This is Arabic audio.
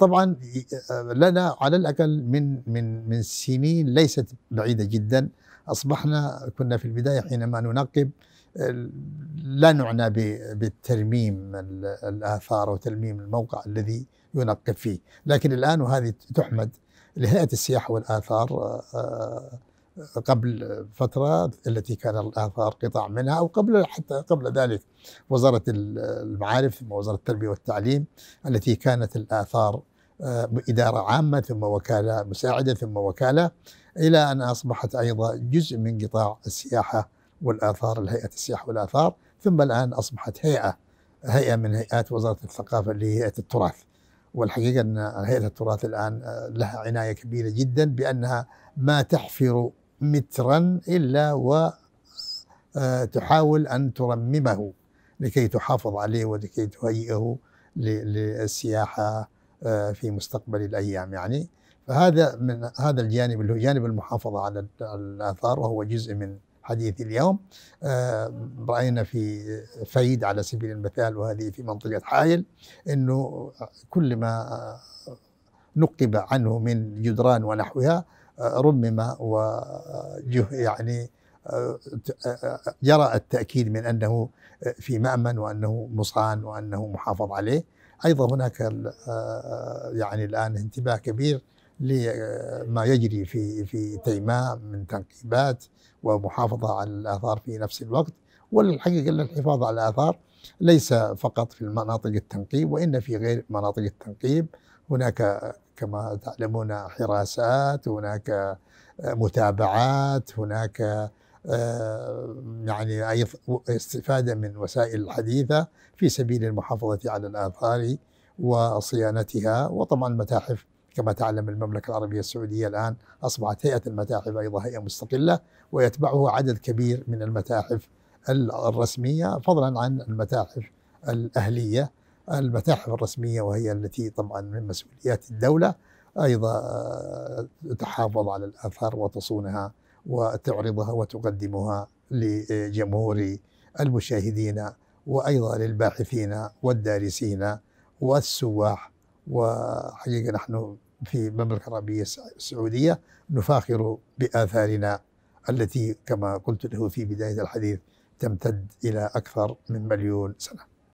طبعا لنا على الاقل من من من سنين ليست بعيده جدا اصبحنا كنا في البدايه حينما ننقب لا نعنى بالترميم الاثار وترميم الموقع الذي ينقب فيه، لكن الان وهذه تحمد لهيئه السياحه والاثار آه، آه، قبل فترة التي كان الآثار قطاع منها أو قبل حتى قبل ذلك وزارة المعارف وزارة التربية والتعليم التي كانت الآثار آه، إدارة عامة ثم وكالة مساعدة ثم وكالة إلى أن أصبحت أيضا جزء من قطاع السياحة والآثار الهيئة السياحة والآثار ثم الآن أصبحت هيئة هيئة من هيئات وزارة الثقافة اللي هي هيئة التراث والحقيقة أن هيئة التراث الآن آه، لها عناية كبيرة جدا بأنها ما تحفر مترا إلا وتحاول آه، أن ترممه لكي تحافظ عليه ولكي تهيئه للسياحة آه، في مستقبل الأيام يعني فهذا من هذا الجانب اللي هو جانب المحافظة على الآثار وهو جزء من حديث اليوم آه، رأينا في فيد على سبيل المثال وهذه في منطقة حائل أنه كل ما نقب عنه من جدران ونحوها رمم و يعني جرى التأكيد من أنه في مأمن وأنه مصان وأنه محافظ عليه أيضا هناك يعني الآن انتباه كبير لما يجري في في تيماء من تنقيبات ومحافظة على الآثار في نفس الوقت والحقيقة أن الحفاظ على الآثار ليس فقط في المناطق التنقيب وإن في غير مناطق التنقيب هناك كما تعلمون حراسات هناك آه، متابعات هناك آه، يعني أي استفادة من وسائل الحديثة في سبيل المحافظة على الآثار وصيانتها وطبعا المتاحف كما تعلم المملكة العربية السعودية الآن أصبحت هيئة المتاحف أيضا هيئة مستقلة ويتبعه عدد كبير من المتاحف الرسمية فضلا عن المتاحف الأهلية المتاحف الرسمية وهي التي طبعا من مسؤوليات الدولة أيضا آه، تحافظ على الآثار وتصونها وتعرضها وتقدمها لجمهور المشاهدين وأيضا للباحثين والدارسين والسواح وحقيقة نحن في المملكة العربية السعودية نفاخر بآثارنا التي كما قلت له في بداية الحديث تمتد إلى أكثر من مليون سنة